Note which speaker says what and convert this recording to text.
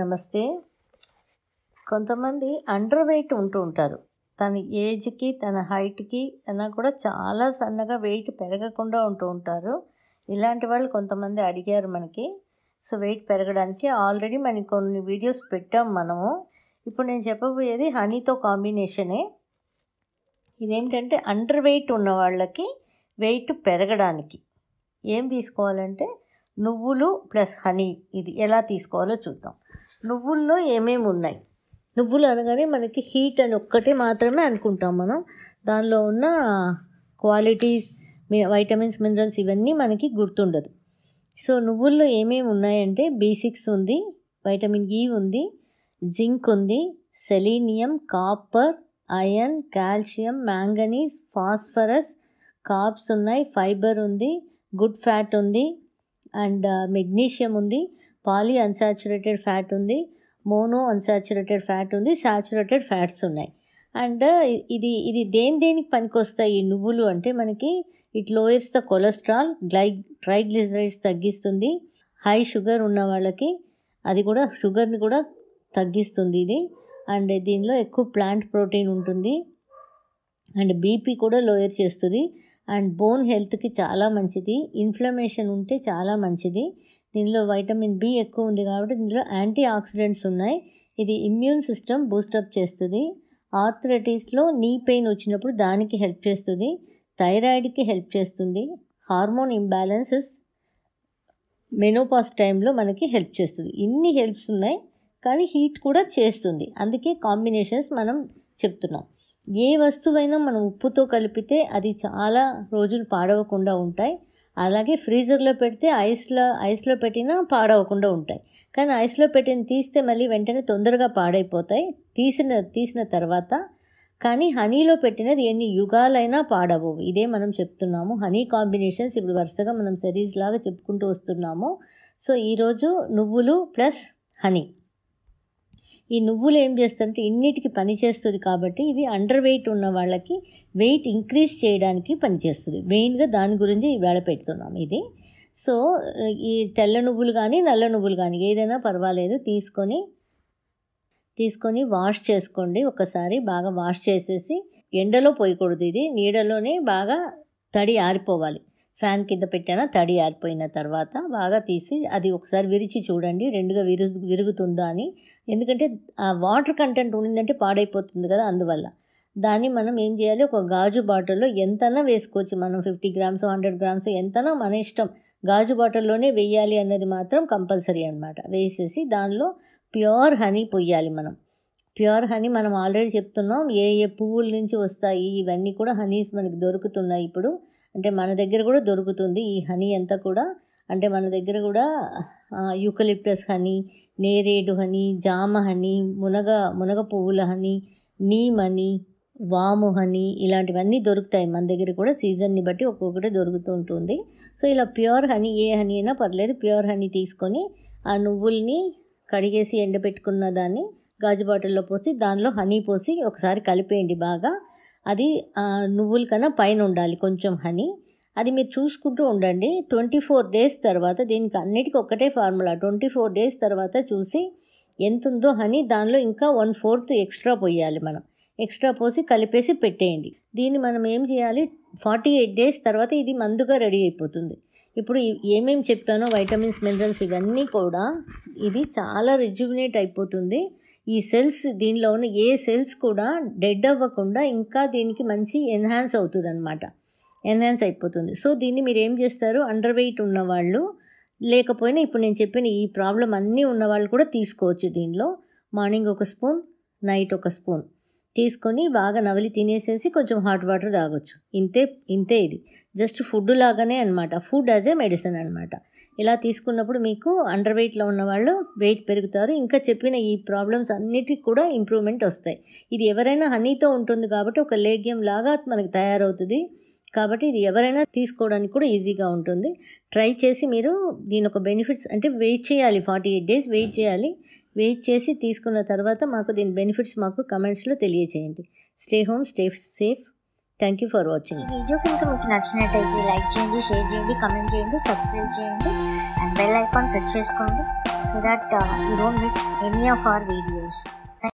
Speaker 1: నమస్తే కొంతమంది under weight ఉంటూ ఉంటారు తన ఏజ్కి తన హైట్కి అయినా కూడా చాలా సన్నగా వెయిట్ పెరగకుండా ఉంటూ ఉంటారు ఇలాంటి వాళ్ళు కొంతమంది అడిగారు మనకి సో వెయిట్ పెరగడానికి ఆల్రెడీ మనకి కొన్ని వీడియోస్ పెట్టాం మనము ఇప్పుడు నేను చెప్పబోయేది హనీతో కాంబినేషనే ఇదేంటంటే అండర్ వెయిట్ ఉన్న వాళ్ళకి వెయిట్ పెరగడానికి ఏం తీసుకోవాలంటే నువ్వులు ప్లస్ హనీ ఇది ఎలా తీసుకోవాలో చూద్దాం నువ్వుల్లో ఏమేమి ఉన్నాయి నువ్వులు అనగానే మనకి హీట్ అని ఒక్కటే మాత్రమే అనుకుంటాం మనం దానిలో ఉన్న క్వాలిటీస్ వైటమిన్స్ మినరల్స్ ఇవన్నీ మనకి గుర్తుండదు సో నువ్వుల్లో ఏమేమి ఉన్నాయంటే బీ సిక్స్ ఉంది వైటమిన్ ఈ e ఉంది జింక్ ఉంది selenium copper iron calcium manganese phosphorus కాప్స్ ఉన్నాయి ఫైబర్ ఉంది గుడ్ ఫ్యాట్ ఉంది అండ్ మెగ్నీషియం uh, ఉంది పాలీ అన్సాచురేటెడ్ ఫ్యాట్ ఉంది మోనో అన్సాచురేటెడ్ ఫ్యాట్ ఉంది సాచురేటెడ్ ఫ్యాట్స్ ఉన్నాయి అండ్ ఇది ఇది దేని దేనికి పనికొస్తాయి ఈ నువ్వులు అంటే మనకి ఇట్ లోయర్స్ ద కొలెస్ట్రాల్ గ్లై ట్రైగ్లిజరైడ్స్ తగ్గిస్తుంది హై షుగర్ ఉన్న వాళ్ళకి అది కూడా షుగర్ని కూడా తగ్గిస్తుంది ఇది అండ్ దీనిలో ఎక్కువ ప్లాంట్ ప్రోటీన్ ఉంటుంది అండ్ బీపీ కూడా లోయర్ చేస్తుంది అండ్ బోన్ హెల్త్కి చాలా మంచిది ఇన్ఫ్లమేషన్ ఉంటే చాలా మంచిది దీనిలో వైటమిన్ బి ఎక్కువ ఉంది కాబట్టి దీనిలో యాంటీ ఆక్సిడెంట్స్ ఉన్నాయి ఇది ఇమ్యూన్ సిస్టమ్ బూస్టప్ చేస్తుంది ఆర్థరైటిస్లో నీ పెయిన్ వచ్చినప్పుడు దానికి హెల్ప్ చేస్తుంది థైరాయిడ్కి హెల్ప్ చేస్తుంది హార్మోన్ ఇంబ్యాలెన్సెస్ మెనోపాస్ టైంలో మనకి హెల్ప్ చేస్తుంది ఇన్ని హెల్ప్స్ ఉన్నాయి కానీ హీట్ కూడా చేస్తుంది అందుకే కాంబినేషన్స్ మనం చెప్తున్నాం ఏ వస్తువైనా మనం ఉప్పుతో కలిపితే అది చాలా రోజులు పాడవకుండా ఉంటాయి అలాగే ఫ్రీజర్లో పెడితే ఐస్లో ఐస్లో పెట్టినా పాడవకుండా ఉంటాయి కానీ ఐస్లో పెట్టిన తీస్తే మళ్ళీ వెంటనే తొందరగా పాడైపోతాయి తీసిన తీసిన తర్వాత కానీ హనీలో పెట్టినది ఎన్ని యుగాలైనా పాడవు ఇదే మనం చెప్తున్నాము హనీ కాంబినేషన్స్ ఇప్పుడు వరుసగా మనం సరీస్ లాగా చెప్పుకుంటూ వస్తున్నాము సో ఈరోజు నువ్వులు ప్లస్ హనీ ఈ నువ్వులు ఏం చేస్తారంటే ఇన్నిటికి పనిచేస్తుంది కాబట్టి ఇది అండర్ వెయిట్ ఉన్న వాళ్ళకి వెయిట్ ఇంక్రీజ్ చేయడానికి పనిచేస్తుంది మెయిన్గా దాని గురించి వేళ పెడుతున్నాం ఇది సో ఈ తెల్ల నువ్వులు కానీ నల్ల నువ్వులు కానీ ఏదైనా పర్వాలేదు తీసుకొని తీసుకొని వాష్ చేసుకోండి ఒకసారి బాగా వాష్ చేసేసి ఎండలో పోయకూడదు ఇది నీడలోనే బాగా తడి ఆరిపోవాలి ఫ్యాన్ కింద పెట్టిన తడి ఆరిపోయిన తర్వాత బాగా తీసి అది ఒకసారి విరిచి చూడండి రెండుగా విరు విరుగుతుందా అని ఎందుకంటే ఆ వాటర్ కంటెంట్ ఉండిందంటే పాడైపోతుంది కదా అందువల్ల దాన్ని మనం ఏం చేయాలి ఒక గాజు బాటిల్లో ఎంతనా వేసుకోవచ్చు మనం ఫిఫ్టీ గ్రామ్స్ హండ్రెడ్ గ్రామ్స్ ఎంతనా మన ఇష్టం గాజు బాటిల్లోనే వేయాలి అన్నది మాత్రం కంపల్సరీ అనమాట వేసేసి దానిలో ప్యూర్ హనీ పొయ్యాలి మనం ప్యూర్ హనీ మనం ఆల్రెడీ చెప్తున్నాం ఏ ఏ పువ్వుల నుంచి వస్తాయి ఇవన్నీ కూడా హనీస్ మనకి దొరుకుతున్నాయి ఇప్పుడు అంటే మన దగ్గర కూడా దొరుకుతుంది ఈ హనీ అంతా కూడా అంటే మన దగ్గర కూడా యూకలిప్టస్ హనీ నేరేడు హనీ జామ హనీ మునగ మునగ పువ్వుల హనీ నీమ్ హనీ వాము హనీ ఇలాంటివన్నీ దొరుకుతాయి మన దగ్గర కూడా సీజన్ని బట్టి ఒక్కొక్కటి దొరుకుతూ ఉంటుంది సో ఇలా ప్యూర్ హనీ ఏ హనీ అయినా పర్లేదు ప్యూర్ హనీ తీసుకొని ఆ నువ్వుల్ని కడిగేసి ఎండబెట్టుకున్న దాన్ని గాజు బాటిల్లో పోసి దానిలో హనీ పోసి ఒకసారి కలిపేయండి బాగా అది నువ్వుల కన్నా పైన ఉండాలి కొంచెం హనీ అది మీరు చూసుకుంటూ ఉండండి ట్వంటీ ఫోర్ డేస్ తర్వాత దీనికి అన్నిటికీ ఒక్కటే ఫార్ములా ట్వంటీ ఫోర్ డేస్ తర్వాత చూసి ఎంత ఉందో హనీ దానిలో ఇంకా వన్ ఫోర్త్ ఎక్స్ట్రా పోయాలి మనం ఎక్స్ట్రా పోసి కలిపేసి పెట్టేయండి దీన్ని మనం ఏం చేయాలి ఫార్టీ ఎయిట్ డేస్ తర్వాత ఇది మందుగా రెడీ అయిపోతుంది ఇప్పుడు ఏమేమి చెప్పానో వైటమిన్స్ మినరల్స్ ఇవన్నీ కూడా ఇది చాలా రిజ్యువినేట్ అయిపోతుంది ఈ సెల్స్ దీనిలో ఉన్న ఏ సెల్స్ కూడా డెడ్ అవ్వకుండా ఇంకా దీనికి మంచి ఎన్హాన్స్ అవుతుంది అనమాట ఎన్హాన్స్ అయిపోతుంది సో దీన్ని మీరు ఏం చేస్తారు అండర్ వెయిట్ ఉన్నవాళ్ళు లేకపోయినా ఇప్పుడు నేను చెప్పిన ఈ ప్రాబ్లం అన్నీ ఉన్నవాళ్ళు కూడా తీసుకోవచ్చు దీనిలో మార్నింగ్ ఒక స్పూన్ నైట్ ఒక స్పూన్ తీసుకొని బాగా నవలి తినేసేసి కొంచెం హాట్ వాటర్ తాగొచ్చు ఇంతే ఇంతే ఇది జస్ట్ ఫుడ్ లాగానే అనమాట ఫుడ్ యాజ్ ఏ మెడిసిన్ అనమాట ఇలా తీసుకున్నప్పుడు మీకు అండర్ వెయిట్లో ఉన్నవాళ్ళు వెయిట్ పెరుగుతారు ఇంకా చెప్పిన ఈ ప్రాబ్లమ్స్ అన్నిటికి కూడా ఇంప్రూవ్మెంట్ వస్తాయి ఇది ఎవరైనా హనీతో ఉంటుంది కాబట్టి ఒక లేగ్యం లాగా మనకు తయారవుతుంది కాబట్టి ఇది ఎవరైనా తీసుకోవడానికి కూడా ఈజీగా ఉంటుంది ట్రై చేసి మీరు దీని ఒక బెనిఫిట్స్ అంటే వెయిట్ చేయాలి ఫార్టీ ఎయిట్ డేస్ వెయిట్ చేయాలి వెయిట్ చేసి తీసుకున్న తర్వాత మాకు దీని బెనిఫిట్స్ మాకు కమెంట్స్లో తెలియజేయండి stay home stay safe thank you for watching ఈ వీడియో కనుక మీకు నచ్చినట్టయితే లైక్ చేయండి షేర్ చేయండి కమెంట్ చేయండి సబ్స్క్రైబ్ చేయండి అండ్ బెల్ ఐకాన్ ప్రెస్ చేసుకోండి so that you don't miss any of our videos